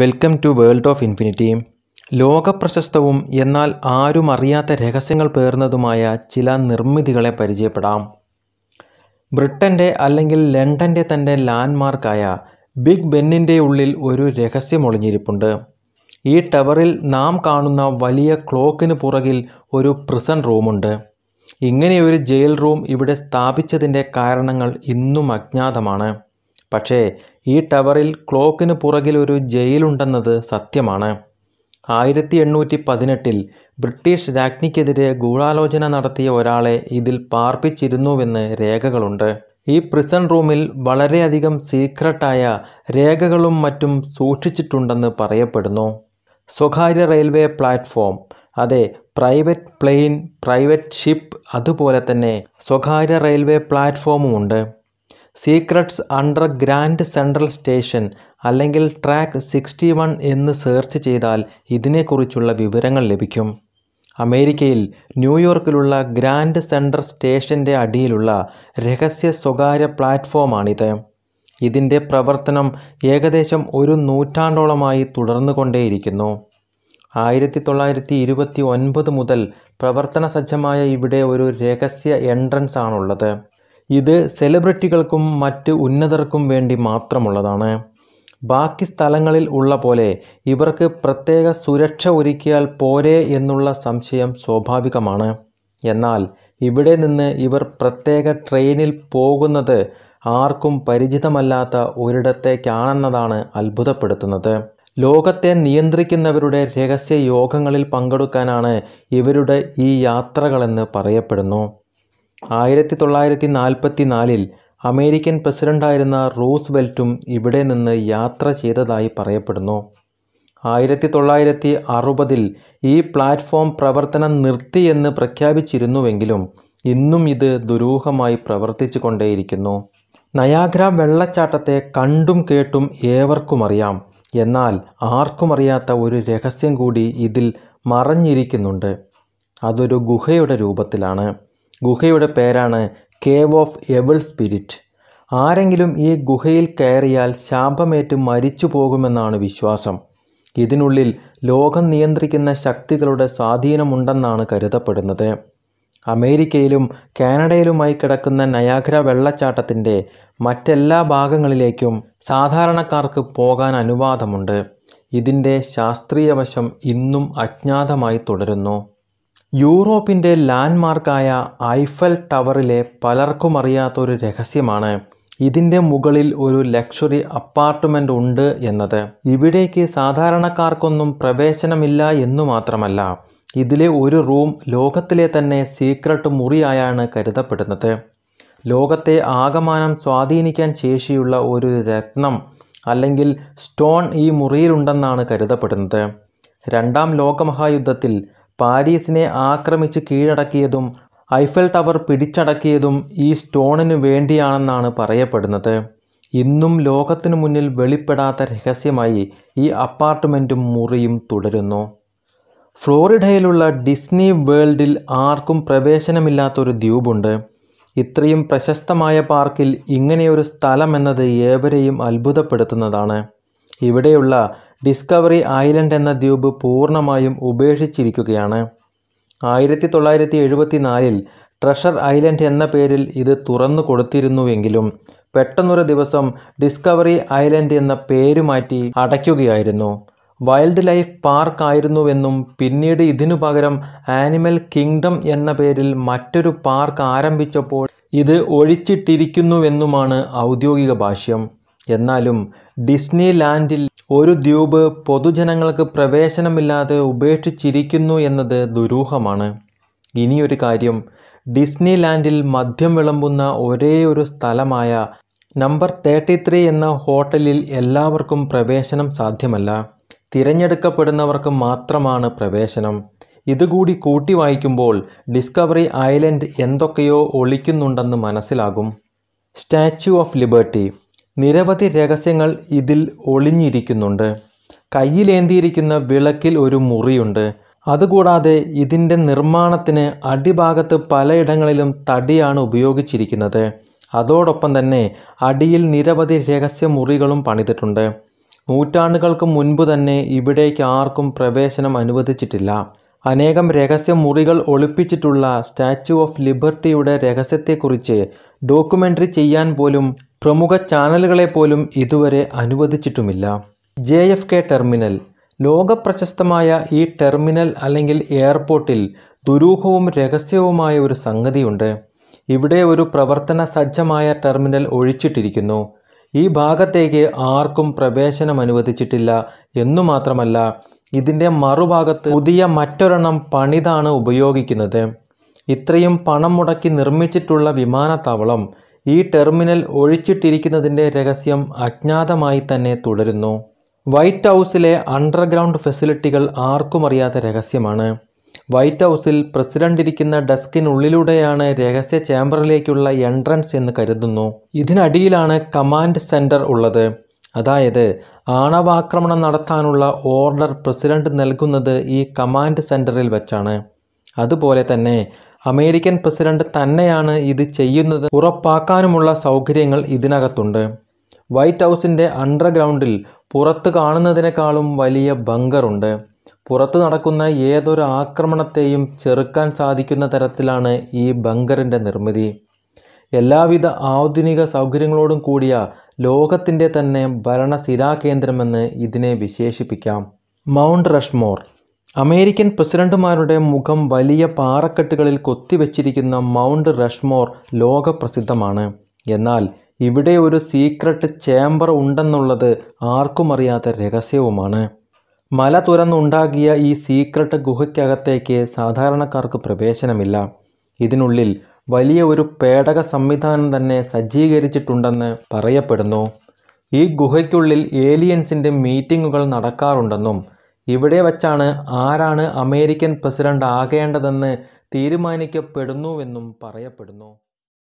welcome to world of infinity ലോകപ്രശസ്തവും എന്നാൽ ആരും അറിയാത്ത രഹസ്യങ്ങൾ പേർന്നതുമായ ചില നിർമ്മിതികളെ പരിചയപ്പെടാം ബ്രിട്ടൻ്റെ അല്ലെങ്കിൽ ലണ്ടൻ്റെ തൻ്റെ ലാൻഡ്മാർക്കായ ബിഗ് ബെന്നിൻ്റെ ഉള്ളിൽ ഒരു രഹസ്യം ഒളിഞ്ഞിരിപ്പുണ്ട് ഈ ടവറിൽ നാം കാണുന്ന വലിയ ക്ലോക്കിന് പുറകിൽ ഒരു പ്രിസൺ റൂമുണ്ട് ഇങ്ങനെയൊരു ജയിൽ റൂം ഇവിടെ സ്ഥാപിച്ചതിൻ്റെ കാരണങ്ങൾ ഇന്നും അജ്ഞാതമാണ് പക്ഷേ ഈ ടവറിൽ ക്ലോക്കിന് പുറകിൽ ഒരു ജയിലുണ്ടെന്നത് സത്യമാണ് ആയിരത്തി എണ്ണൂറ്റി പതിനെട്ടിൽ ബ്രിട്ടീഷ് രാജ്ഞിക്കെതിരെ ഗൂഢാലോചന നടത്തിയ ഒരാളെ ഇതിൽ പാർപ്പിച്ചിരുന്നുവെന്ന് രേഖകളുണ്ട് ഈ പ്രിസൺ റൂമിൽ വളരെയധികം സീക്രട്ടായ രേഖകളും മറ്റും സൂക്ഷിച്ചിട്ടുണ്ടെന്ന് പറയപ്പെടുന്നു സ്വകാര്യ റെയിൽവേ പ്ലാറ്റ്ഫോം അതെ പ്രൈവറ്റ് പ്ലെയിൻ പ്രൈവറ്റ് ഷിപ്പ് അതുപോലെ തന്നെ സ്വകാര്യ റെയിൽവേ പ്ലാറ്റ്ഫോമും ഉണ്ട് secrets under Grand Central Station അല്ലെങ്കിൽ ട്രാക്ക് സിക്സ്റ്റി വൺ എന്ന് സെർച്ച് ചെയ്താൽ ഇതിനെക്കുറിച്ചുള്ള വിവരങ്ങൾ ലഭിക്കും അമേരിക്കയിൽ ന്യൂയോർക്കിലുള്ള ഗ്രാൻഡ് സെൻട്രൽ സ്റ്റേഷൻ്റെ അടിയിലുള്ള രഹസ്യ സ്വകാര്യ പ്ലാറ്റ്ഫോമാണിത് ഇതിൻ്റെ പ്രവർത്തനം ഏകദേശം ഒരു നൂറ്റാണ്ടോളമായി തുടർന്നുകൊണ്ടേയിരിക്കുന്നു ആയിരത്തി തൊള്ളായിരത്തി ഇരുപത്തി ഒൻപത് മുതൽ പ്രവർത്തന സജ്ജമായ ഇവിടെ ഒരു രഹസ്യ എൻട്രൻസ് ആണുള്ളത് ഇത് സെലിബ്രിറ്റികൾക്കും മറ്റ് ഉന്നതർക്കും വേണ്ടി മാത്രമുള്ളതാണ് ബാക്കി സ്ഥലങ്ങളിൽ ഉള്ള പോലെ ഇവർക്ക് പ്രത്യേക സുരക്ഷ ഒരുക്കിയാൽ പോരേ എന്നുള്ള സംശയം സ്വാഭാവികമാണ് എന്നാൽ ഇവിടെ നിന്ന് ഇവർ പ്രത്യേക ട്രെയിനിൽ പോകുന്നത് ആർക്കും പരിചിതമല്ലാത്ത ഒരിടത്തേക്കാണെന്നതാണ് അത്ഭുതപ്പെടുത്തുന്നത് ലോകത്തെ നിയന്ത്രിക്കുന്നവരുടെ രഹസ്യ യോഗങ്ങളിൽ പങ്കെടുക്കാനാണ് ഇവരുടെ ഈ യാത്രകളെന്ന് പറയപ്പെടുന്നു ആയിരത്തി തൊള്ളായിരത്തി നാൽപ്പത്തി നാലിൽ അമേരിക്കൻ പ്രസിഡൻ്റായിരുന്ന റൂസ്വെൽറ്റും ഇവിടെ നിന്ന് യാത്ര ചെയ്തതായി പറയപ്പെടുന്നു ആയിരത്തി തൊള്ളായിരത്തി അറുപതിൽ ഈ പ്ലാറ്റ്ഫോം പ്രവർത്തനം നിർത്തിയെന്ന് പ്രഖ്യാപിച്ചിരുന്നുവെങ്കിലും ഇന്നും ഇത് ദുരൂഹമായി പ്രവർത്തിച്ചു കൊണ്ടേയിരിക്കുന്നു നയാഗ്ര വെള്ളച്ചാട്ടത്തെ കണ്ടും കേട്ടും ഏവർക്കും അറിയാം എന്നാൽ ആർക്കും അറിയാത്ത ഒരു രഹസ്യം കൂടി ഇതിൽ മറഞ്ഞിരിക്കുന്നുണ്ട് അതൊരു ഗുഹയുടെ രൂപത്തിലാണ് ഗുഹയുടെ പേരാണ് കേവ് ഓഫ് എവിൾ സ്പിരിറ്റ് ആരെങ്കിലും ഈ ഗുഹയിൽ കയറിയാൽ ശാപമേറ്റ് മരിച്ചു പോകുമെന്നാണ് വിശ്വാസം ഇതിനുള്ളിൽ ലോകം നിയന്ത്രിക്കുന്ന ശക്തികളുടെ സ്വാധീനമുണ്ടെന്നാണ് കരുതപ്പെടുന്നത് അമേരിക്കയിലും കാനഡയിലുമായി കിടക്കുന്ന നയാഗ്ര വെള്ളച്ചാട്ടത്തിൻ്റെ മറ്റെല്ലാ ഭാഗങ്ങളിലേക്കും സാധാരണക്കാർക്ക് പോകാൻ അനുവാദമുണ്ട് ഇതിൻ്റെ ശാസ്ത്രീയ വശം ഇന്നും അജ്ഞാതമായി തുടരുന്നു യൂറോപ്പിൻ്റെ ലാൻഡ്മാർക്കായ ഐഫൽ ടവറിലെ പലർക്കും അറിയാത്ത ഒരു രഹസ്യമാണ് ഇതിൻ്റെ മുകളിൽ ഒരു ലക്ഷറി അപ്പാർട്ട്മെൻ്റ് ഉണ്ട് എന്നത് ഇവിടേക്ക് സാധാരണക്കാർക്കൊന്നും പ്രവേശനമില്ല എന്നു മാത്രമല്ല ഇതിലെ ഒരു റൂം ലോകത്തിലെ തന്നെ സീക്രട്ട് മുറിയായാണ് കരുതപ്പെടുന്നത് ലോകത്തെ ആകമാനം സ്വാധീനിക്കാൻ ശേഷിയുള്ള ഒരു രത്നം അല്ലെങ്കിൽ സ്റ്റോൺ ഈ മുറിയിലുണ്ടെന്നാണ് കരുതപ്പെടുന്നത് രണ്ടാം ലോകമഹായുദ്ധത്തിൽ പാരീസിനെ ആക്രമിച്ച് കീഴടക്കിയതും ഐഫൽ ടവർ പിടിച്ചടക്കിയതും ഈ സ്റ്റോണിന് വേണ്ടിയാണെന്നാണ് പറയപ്പെടുന്നത് ഇന്നും ലോകത്തിനു മുന്നിൽ വെളിപ്പെടാത്ത രഹസ്യമായി ഈ അപ്പാർട്ട്മെൻറ്റും മുറിയും തുടരുന്നു ഫ്ലോറിഡയിലുള്ള ഡിസ്നി വേൾഡിൽ ആർക്കും പ്രവേശനമില്ലാത്തൊരു ദ്വീപുണ്ട് ഇത്രയും പ്രശസ്തമായ പാർക്കിൽ ഇങ്ങനെയൊരു സ്ഥലമെന്നത് ഏവരെയും അത്ഭുതപ്പെടുത്തുന്നതാണ് ഇവിടെയുള്ള ഡിസ്കവറി ഐലൻഡ് എന്ന ദ്വീപ് പൂർണ്ണമായും ഉപേക്ഷിച്ചിരിക്കുകയാണ് ആയിരത്തി തൊള്ളായിരത്തി എഴുപത്തി നാലിൽ ട്രഷർ ഐലൻഡ് എന്ന പേരിൽ ഇത് തുറന്നു കൊടുത്തിരുന്നുവെങ്കിലും പെട്ടെന്നൊരു ദിവസം ഡിസ്കവറി ഐലൻഡ് എന്ന പേര് മാറ്റി അടയ്ക്കുകയായിരുന്നു വൈൽഡ് ലൈഫ് പാർക്ക് ആയിരുന്നുവെന്നും പിന്നീട് ഇതിനു പകരം ആനിമൽ കിങ്ഡം എന്ന പേരിൽ മറ്റൊരു പാർക്ക് ആരംഭിച്ചപ്പോൾ ഇത് ഒഴിച്ചിട്ടിരിക്കുന്നുവെന്നുമാണ് ഔദ്യോഗിക ഭാഷ്യം എന്നാലും ഡിസ്നി ലാൻഡിൽ ഒരു ദ്വീപ് പൊതുജനങ്ങൾക്ക് പ്രവേശനമില്ലാതെ ഉപേക്ഷിച്ചിരിക്കുന്നു എന്നത് ദുരൂഹമാണ് ഇനിയൊരു കാര്യം ഡിസ്നി ലാൻഡിൽ മദ്യം വിളമ്പുന്ന ഒരേ ഒരു സ്ഥലമായ നമ്പർ തേർട്ടി ത്രീ എന്ന ഹോട്ടലിൽ എല്ലാവർക്കും പ്രവേശനം സാധ്യമല്ല തിരഞ്ഞെടുക്കപ്പെടുന്നവർക്ക് മാത്രമാണ് പ്രവേശനം ഇതുകൂടി കൂട്ടി വായിക്കുമ്പോൾ ഡിസ്കവറി ഐലൻഡ് എന്തൊക്കെയോ ഒളിക്കുന്നുണ്ടെന്ന് മനസ്സിലാകും സ്റ്റാച്യു ഓഫ് ലിബർട്ടി നിരവധി രഹസ്യങ്ങൾ ഇതിൽ ഒളിഞ്ഞിരിക്കുന്നുണ്ട് കയ്യിലേന്തിയിരിക്കുന്ന വിളക്കിൽ ഒരു മുറിയുണ്ട് അതുകൂടാതെ ഇതിൻ്റെ നിർമ്മാണത്തിന് അടിഭാഗത്ത് പലയിടങ്ങളിലും തടിയാണ് ഉപയോഗിച്ചിരിക്കുന്നത് അതോടൊപ്പം തന്നെ അടിയിൽ നിരവധി രഹസ്യ മുറികളും പണിതിട്ടുണ്ട് നൂറ്റാണ്ടുകൾക്ക് മുൻപ് തന്നെ ഇവിടേക്ക് ആർക്കും പ്രവേശനം അനുവദിച്ചിട്ടില്ല അനേകം രഹസ്യ മുറികൾ ഒളിപ്പിച്ചിട്ടുള്ള സ്റ്റാച്യു ഓഫ് ലിബർട്ടിയുടെ രഹസ്യത്തെക്കുറിച്ച് ഡോക്യുമെൻ്ററി ചെയ്യാൻ പോലും പ്രമുഖ ചാനലുകളെ പോലും ഇതുവരെ അനുവദിച്ചിട്ടുമില്ല ജെ എഫ് കെ ടെർമിനൽ ലോകപ്രശസ്തമായ ഈ ടെർമിനൽ അല്ലെങ്കിൽ എയർപോർട്ടിൽ ദുരൂഹവും രഹസ്യവുമായ ഒരു സംഗതിയുണ്ട് ഇവിടെ ഒരു പ്രവർത്തന സജ്ജമായ ടെർമിനൽ ഒഴിച്ചിട്ടിരിക്കുന്നു ഈ ഭാഗത്തേക്ക് ആർക്കും പ്രവേശനം അനുവദിച്ചിട്ടില്ല എന്നു മാത്രമല്ല ഇതിൻ്റെ മറുഭാഗത്ത് പുതിയ മറ്റൊരെണ്ണം പണിതാണ് ഉപയോഗിക്കുന്നത് ഇത്രയും പണം മുടക്കി നിർമ്മിച്ചിട്ടുള്ള വിമാനത്താവളം ഈ ടെർമിനൽ ഒഴിച്ചിട്ടിരിക്കുന്നതിൻ്റെ രഹസ്യം അജ്ഞാതമായി തന്നെ തുടരുന്നു വൈറ്റ് ഹൗസിലെ അണ്ടർഗ്രൗണ്ട് ഫെസിലിറ്റികൾ ആർക്കും അറിയാത്ത രഹസ്യമാണ് വൈറ്റ് ഹൗസിൽ പ്രസിഡന്റ് ഇരിക്കുന്ന ഡെസ്കിനുള്ളിലൂടെയാണ് രഹസ്യ ചേംബറിലേക്കുള്ള എൻട്രൻസ് എന്ന് കരുതുന്നു ഇതിനടിയിലാണ് കമാൻഡ് സെൻറ്റർ ഉള്ളത് അതായത് ആണവാക്രമണം നടത്താനുള്ള ഓർഡർ പ്രസിഡന്റ് നൽകുന്നത് ഈ കമാൻഡ് സെൻറ്ററിൽ വെച്ചാണ് അതുപോലെ തന്നെ അമേരിക്കൻ പ്രസിഡന്റ് തന്നെയാണ് ഇത് ചെയ്യുന്നത് ഉറപ്പാക്കാനുമുള്ള സൗകര്യങ്ങൾ ഇതിനകത്തുണ്ട് വൈറ്റ് ഹൗസിൻ്റെ അണ്ടർഗ്രൗണ്ടിൽ പുറത്ത് കാണുന്നതിനേക്കാളും വലിയ ബങ്കറുണ്ട് പുറത്ത് നടക്കുന്ന ഏതൊരു ആക്രമണത്തെയും ചെറുക്കാൻ സാധിക്കുന്ന തരത്തിലാണ് ഈ ബങ്കറിൻ്റെ നിർമ്മിതി എല്ലാവിധ ആധുനിക സൗകര്യങ്ങളോടും കൂടിയ ലോകത്തിൻ്റെ തന്നെ ഭരണ കേന്ദ്രമെന്ന് ഇതിനെ വിശേഷിപ്പിക്കാം മൗണ്ട് റഷ്മോർ അമേരിക്കൻ പ്രസിഡന്റുമാരുടെ മുഖം വലിയ പാറക്കെട്ടുകളിൽ കൊത്തിവെച്ചിരിക്കുന്ന മൗണ്ട് റഷ്മോർ ലോകപ്രസിദ്ധമാണ് എന്നാൽ ഇവിടെ ഒരു സീക്രട്ട് ചേംബർ ഉണ്ടെന്നുള്ളത് ആർക്കുമറിയാത്ത രഹസ്യവുമാണ് മല തുരന്നുണ്ടാകിയ ഈ സീക്രട്ട് ഗുഹയ്ക്കകത്തേക്ക് സാധാരണക്കാർക്ക് പ്രവേശനമില്ല ഇതിനുള്ളിൽ വലിയ ഒരു പേടക സംവിധാനം തന്നെ സജ്ജീകരിച്ചിട്ടുണ്ടെന്ന് പറയപ്പെടുന്നു ഈ ഗുഹയ്ക്കുള്ളിൽ ഏലിയൻസിൻ്റെ മീറ്റിങ്ങുകൾ നടക്കാറുണ്ടെന്നും ഇവിടെ വച്ചാണ് ആരാണ് അമേരിക്കൻ പ്രസിഡന്റ് ആകേണ്ടതെന്ന് തീരുമാനിക്കപ്പെടുന്നുവെന്നും പറയപ്പെടുന്നു